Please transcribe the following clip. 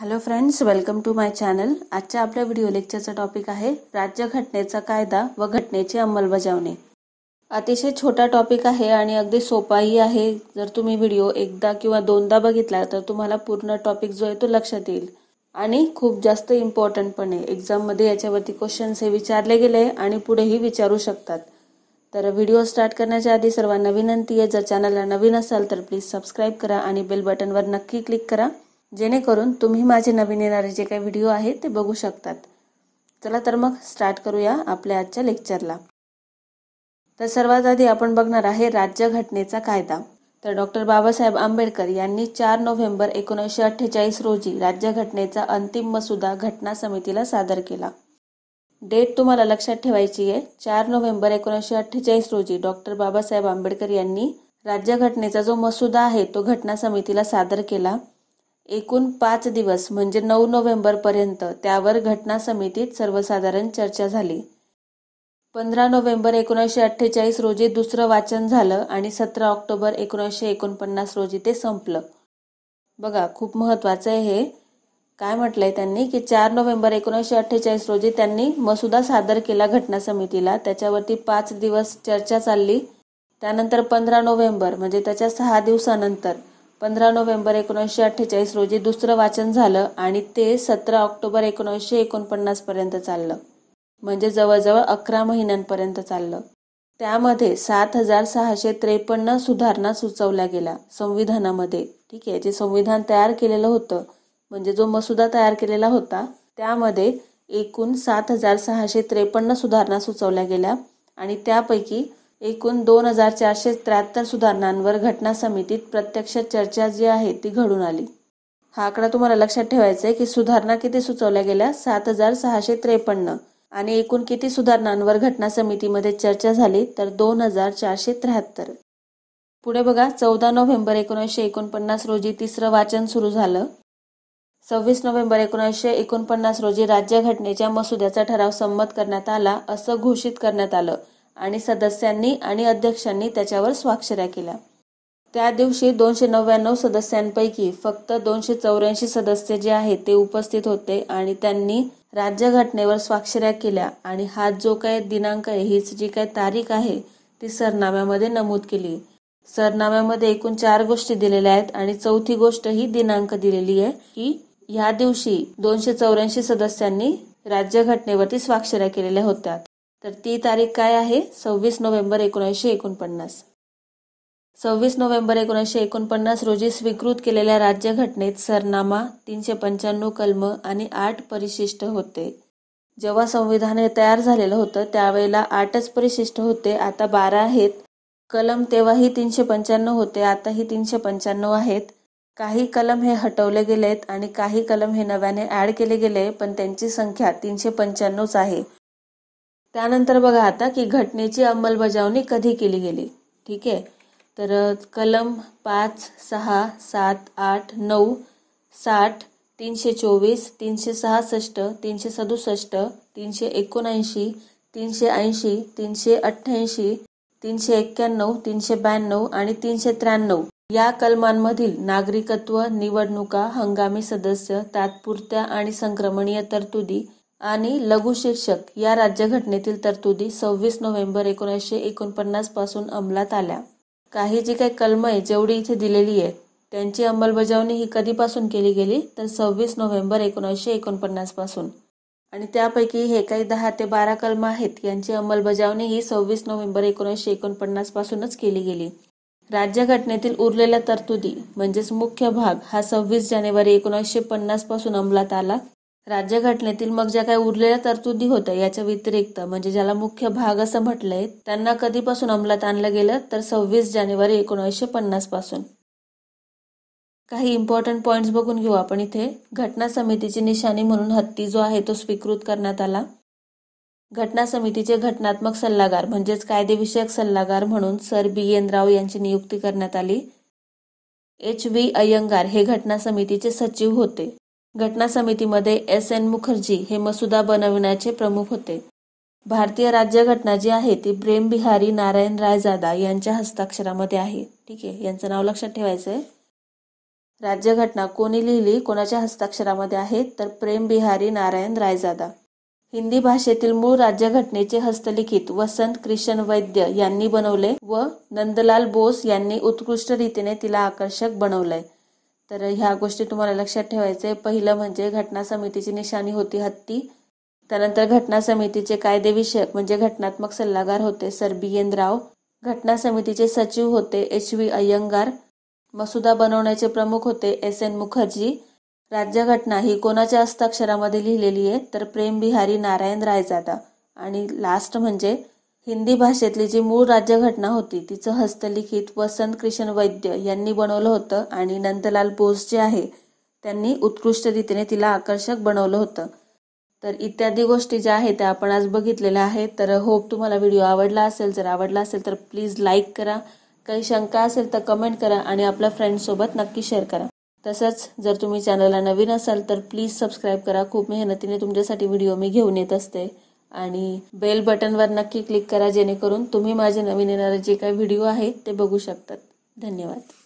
hello friends welcome to my channel आजच्या आपल्या video लेक्चरचा टॉपिक आहे राज्य घटनेचा कायदा व घटनेची अंमलबजावणी अतिशय छोटा टॉपिक आहे आणि अगदी सोपाही आहे जर तुम्ही व्हिडिओ एकदा किंवा दोनदा बघितला तर तुम्हाला पूर्ण टॉपिक जो आहे तो लक्षात येईल आणि खूप जास्त इम्पॉर्टंट पण आहे एक्झाममध्ये याच्यावरती क्वेश्चन्स हे विचारले गेले आणि पुढेही विचारू शकतात तर व्हिडिओ स्टार्ट करण्याच्या आधी सर्वांना विनंती आहे जर चॅनलला नवीन असाल तर प्लीज सबस्क्राईब करा आणि बेल बटनवर नक्की क्लिक करा जेणेकरून तुम्ही माझे नवीन येणारे जे काही व्हिडिओ आहेत ते बघू शकतात चला तर मग स्टार्ट करूया आपल्या आजच्या लेक्चरला तर सर्वात आधी आपण बघणार आहे राज्यघटनेचा कायदा तर डॉक्टर बाबासाहेब आंबेडकर यांनी चार नोव्हेंबर एकोणीसशे अठ्ठेचाळीस रोजी राज्यघटनेचा अंतिम मसुदा घटना समितीला सादर केला डेट तुम्हाला लक्षात ठेवायची आहे चार नोव्हेंबर एकोणीसशे अठ्ठेचाळीस रोजी डॉक्टर बाबासाहेब आंबेडकर यांनी राज्यघटनेचा जो मसुदा आहे तो घटना समितीला सादर केला एकूण पाच दिवस म्हणजे नऊ पर्यंत त्यावर घटना समितीत सर्वसाधारण चर्चा झाली पंधरा नोव्हेंबर एकोणीसशे अठ्ठेचाळीस रोजी दुसरं वाचन झालं आणि सतरा ऑक्टोबर एकोणीसशे एकोणपन्नास रोजी ते संपलं बघा खूप महत्वाचं आहे हे काय म्हटलंय त्यांनी की चार नोव्हेंबर एकोणीसशे अठ्ठेचाळीस रोजी त्यांनी मसुदा सादर केला घटना समितीला त्याच्यावरती पाच दिवस चर्चा चालली त्यानंतर पंधरा नोव्हेंबर म्हणजे त्याच्या सहा दिवसानंतर पंधरा नोव्हेंबर एकोणीसशे अठ्ठेचाळीस रोजी दुसरं वाचन झालं आणि ते सतरा ऑक्टोबर एकोणीसशे पर्यंत चाललं म्हणजे जवळजवळ अकरा महिन्यांपर्यंत चाललं त्यामध्ये सात हजार सहाशे त्रेपन्न सुधारणा सुचवल्या गेल्या संविधानामध्ये ठीक आहे जे संविधान तयार केलेलं होतं म्हणजे जो मसुदा तयार केलेला होता त्यामध्ये एकूण सात हजार सहाशे त्रेपन्न सुधारणा सुचवल्या गेल्या आणि त्यापैकी एकूण दोन हजार चारशे त्र्याहत्तर सुधारणांवर घटना समितीत प्रत्यक्ष चर्चा जी आहे ती घडून आली हा आकडा तुम्हाला लक्षात ठेवायचा आहे की सुधारणा किती सुचवल्या गेल्या सात हजार सहाशे त्रेपन्न आणि एकूण किती सुधारणांवर घटना समितीमध्ये चर्चा झाली तर दोन हजार चारशे त्र्याहत्तर पुढे बघा चौदा नोव्हेंबर एकोणीसशे एकोणपन्नास रोजी तिसरं वाचन सुरू झालं सव्वीस नोव्हेंबर एकोणीसशे एकोणपन्नास रोजी राज्यघटनेच्या मसुद्याचा ठराव संमत करण्यात आला असं घोषित करण्यात आलं आणि सदस्यांनी आणि अध्यक्षांनी त्याच्यावर स्वाक्षऱ्या केल्या त्या दिवशी दोनशे नव्याण्णव सदस्यांपैकी फक्त दोनशे चौऱ्याऐंशी सदस्य जे आहेत ते उपस्थित होते आणि त्यांनी राज्यघटनेवर स्वाक्षऱ्या केल्या आणि हा जो काय दिनांक आहे हीच जी काय तारीख आहे ती सरनाम्यामध्ये नमूद केली सरनाम्यामध्ये एकूण चार गोष्टी दिलेल्या आहेत आणि चौथी गोष्ट ही दिनांक दिलेली आहे की ह्या दिवशी दोनशे चौऱ्याऐंशी सदस्यांनी राज्यघटनेवरती स्वाक्षऱ्या केलेल्या होत्या तर ती तारीख काय आहे सव्वीस नोव्हेंबर एकोणीसशे एकोणपन्नास सव्वीस नोव्हेंबर एकोणीसशे एकोणपन्नास रोजी स्वीकृत केलेल्या राज्यघटनेत सरनामा तीनशे पंच्याण्णव कलम आणि आठ परिशिष्ट होते जेव्हा संविधान हे तयार झालेलं होतं त्यावेळेला आठच परिशिष्ट होते आता बारा आहेत कलम तेव्हाही तीनशे पंच्याण्णव होते आताही तीनशे पंच्याण्णव आहेत काही कलम हे हटवले गेलेत आणि काही कलम हे नव्याने ॲड केले गेले पण त्यांची संख्या तीनशे पंच्याण्णवच आहे त्यानंतर बघा आता की घटनेची अंमलबजावणी कधी केली गेली ठीक आहे तर कलम पाच सहा सात आठ नऊ साठ तीनशे चोवीस तीनशे सहासष्ट तीनशे सदुसष्ट तीनशे एकोणऐंशी तीनशे ऐंशी तीनशे अठ्ठ्याऐंशी तीनशे एक्क्याण्णव तीनशे ब्याण्णव आणि तीनशे त्र्याण्णव या कलमांमधील नागरिकत्व निवडणुका हंगामी सदस्य तात्पुरत्या आणि संक्रमणीय तरतुदी आणि लघुशीर्षक या राज्यघटनेतील तरतुदी सव्वीस नोव्हेंबर एकोणीसशे एकोणपन्नास पासून अंमलात आल्या काही जी काही आहे जेवढी इथे दिलेली आहेत त्यांची अंमलबजावणी ही कधीपासून केली गेली तर सव्वीस नोव्हेंबर एकोणीसशे एकोणपन्नास पासून आणि त्यापैकी हे काही दहा ते बारा कलम आहेत यांची अंमलबजावणी ही सव्वीस नोव्हेंबर एकोणीसशे एकोणपन्नास पासूनच केली गेली राज्यघटनेतील उरलेल्या तरतुदी म्हणजेच मुख्य भाग हा सव्वीस जानेवारी एकोणीसशे पन्नास पासून अंमलात आला राज्यघटनेतील मग ज्या काही उरलेल्या तरतुदी होत्या याच्या व्यतिरिक्त म्हणजे ज्याला मुख्य भाग असं म्हटलंय त्यांना कधीपासून अंमलात आणलं गेलं तर सव्वीस जानेवारी एकोणीसशे पन्नास पासून काही इम्पॉर्टंट पॉईंट्स बघून घेऊ आपण इथे घटना समितीची निशाणी म्हणून हत्ती जो आहे तो स्वीकृत करण्यात आला घटना समितीचे घटनात्मक सल्लागार म्हणजेच कायदेविषयक सल्लागार म्हणून सर बी एन राव यांची नियुक्ती करण्यात आली एच व्ही अय्यंगार हे घटना समितीचे सचिव होते घटना समितीमध्ये एस एन मुखर्जी हे मसुदा बनवण्याचे प्रमुख होते भारतीय राज्यघटना जी आहे ती प्रेम बिहारी नारायण रायजादा यांच्या हस्ताक्षरामध्ये आहे ठीक आहे यांचं नाव लक्षात ठेवायचंय राज्यघटना कोणी लिहिली कोणाच्या हस्ताक्षरामध्ये आहे तर प्रेम बिहारी नारायण रायजादा हिंदी भाषेतील मूळ राज्यघटनेचे हस्तलिखित वसंत कृष्ण वैद्य यांनी बनवले व नंदलाल बोस यांनी उत्कृष्ट रीतीने तिला आकर्षक बनवलंय तर ह्या गोष्टी तुम्हाला लक्षात ठेवायचं आहे पहिलं म्हणजे घटना समितीची निशाणी होती हत्ती त्यानंतर घटना समितीचे कायदेविषयक म्हणजे घटनात्मक सल्लागार होते सर बी एन राव घटना समितीचे सचिव होते एच व्ही अय्यंगार मसुदा बनवण्याचे प्रमुख होते एस एन मुखर्जी राज्यघटना ही कोणाच्या हस्ताक्षरामध्ये लिहिलेली आहे तर प्रेम बिहारी नारायण रायजादा आणि लास्ट म्हणजे हिंदी भाषेतली जी मूळ राज्यघटना होती तिचं हस्तलिखित वसंत कृष्ण वैद्य यांनी बनवलं होतं आणि नंदलाल बोस जे आहे त्यांनी उत्कृष्ट रीतीने तिला आकर्षक बनवलं होतं तर इत्यादी गोष्टी ज्या आहेत त्या आपण आज बघितलेल्या आहेत तर होप तुम्हाला व्हिडिओ आवडला असेल जर आवडला असेल तर प्लीज लाईक करा काही शंका असेल तर कमेंट करा आणि आपल्या फ्रेंडसोबत नक्की शेअर करा तसंच जर तुम्ही चॅनलला नवीन असाल तर प्लीज सबस्क्राईब करा खूप मेहनतीने तुमच्यासाठी व्हिडिओ मी घेऊन येत असते आणि बेल बटनवर नक्की क्लिक करा जेणेकरून तुम्ही माझे नवीन येणारे जे काही व्हिडिओ आहेत ते बघू शकतात धन्यवाद